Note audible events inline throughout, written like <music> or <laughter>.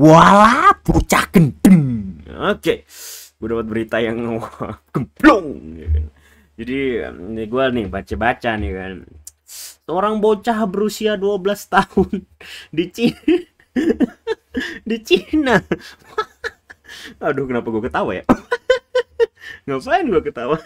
Wala bocah gendeng. Oke. Okay. Gue dapat berita yang <laughs> gemplung ya kan. Jadi ini ya gue nih baca-baca nih kan. Seorang bocah berusia 12 tahun <laughs> di Cina. <laughs> di Cina. Aduh kenapa gue ketawa ya? Ngapain gue ketawa?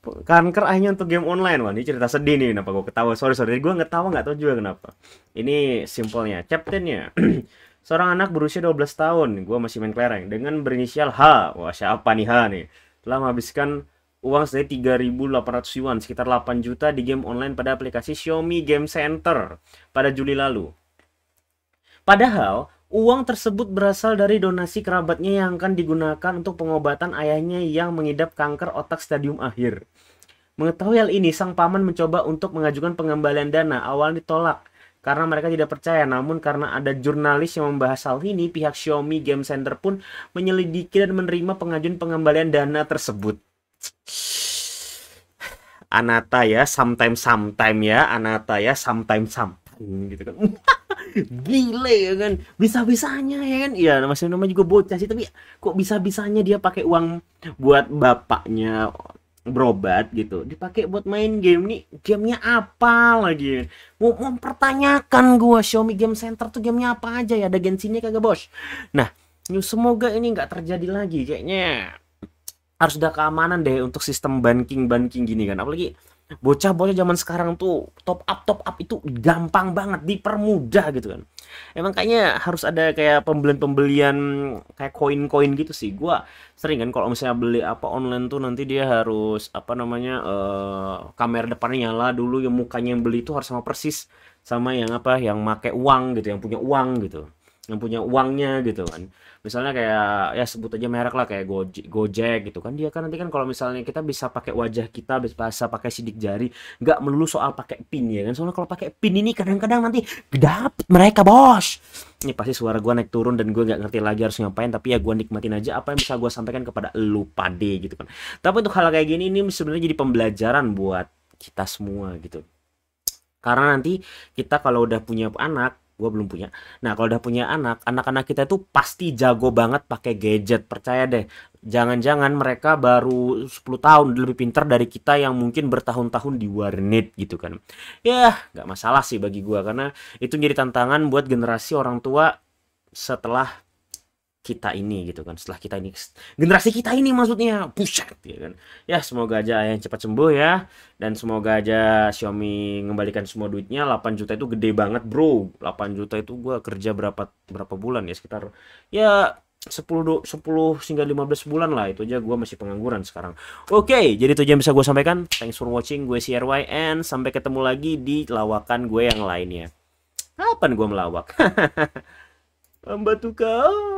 kanker akhirnya untuk game online wah ini cerita sedih nih kenapa gue ketawa sorry sorry gue ngetawa nggak tahu juga kenapa ini simpelnya captainnya <clears throat> Seorang anak berusia 12 tahun, gue masih main kelereng, dengan berinisial H. Wah, siapa nih H nih? Telah menghabiskan uang senilai 3.800 yuan, sekitar 8 juta di game online pada aplikasi Xiaomi Game Center pada Juli lalu. Padahal, uang tersebut berasal dari donasi kerabatnya yang akan digunakan untuk pengobatan ayahnya yang mengidap kanker otak stadium akhir. Mengetahui hal ini, sang paman mencoba untuk mengajukan pengembalian dana, awal ditolak karena mereka tidak percaya. Namun karena ada jurnalis yang membahas hal ini, pihak Xiaomi Game Center pun menyelidiki dan menerima pengajuan pengembalian dana tersebut. Anata ya, sometime sometime ya, Anata ya, sometime sometime gitu kan. <laughs> Gile ya kan, bisa-bisanya ya kan. Iya, masih nama juga bocah sih, tapi kok bisa-bisanya dia pakai uang buat bapaknya berobat gitu dipakai buat main game nih gamenya apa lagi mau mempertanyakan gua Xiaomi Game Center tuh gamenya apa aja ya ada gensinya kagak bos nah semoga ini nggak terjadi lagi kayaknya harus ada keamanan deh untuk sistem banking banking gini kan apalagi bocah-bocah zaman sekarang tuh top up top up itu gampang banget dipermudah gitu kan emang kayaknya harus ada kayak pembelian-pembelian kayak koin-koin gitu sih gua sering kan kalau misalnya beli apa online tuh nanti dia harus apa namanya uh, kamera depannya nyala dulu yang mukanya yang beli itu harus sama persis sama yang apa yang make uang gitu yang punya uang gitu yang punya uangnya gitu kan misalnya kayak ya sebut aja merek lah kayak Gojek, Gojek gitu kan dia kan nanti kan kalau misalnya kita bisa pakai wajah kita bisa pakai sidik jari nggak melulu soal pakai pin ya kan soalnya kalau pakai pin ini kadang-kadang nanti dapet mereka bos ini pasti suara gua naik turun dan gue nggak ngerti lagi harus ngapain tapi ya gua nikmatin aja apa yang bisa gua sampaikan kepada lu pade gitu kan tapi untuk hal kayak gini ini sebenarnya jadi pembelajaran buat kita semua gitu karena nanti kita kalau udah punya anak gue belum punya nah kalau udah punya anak anak-anak kita itu pasti jago banget pakai gadget percaya deh jangan-jangan mereka baru 10 tahun lebih pintar dari kita yang mungkin bertahun-tahun di warnet gitu kan ya nggak masalah sih bagi gue karena itu jadi tantangan buat generasi orang tua setelah kita ini gitu kan setelah kita ini generasi kita ini maksudnya pusat gitu kan ya semoga aja yang cepat sembuh ya dan semoga aja Xiaomi mengembalikan semua duitnya 8 juta itu gede banget bro 8 juta itu gua kerja berapa berapa bulan ya sekitar ya 10 10 hingga 15 bulan lah itu aja gua masih pengangguran sekarang oke okay, jadi itu aja yang bisa gue sampaikan thanks for watching gue CRY and sampai ketemu lagi di lawakan gue yang lainnya kapan gue melawak hamba <laughs> tukang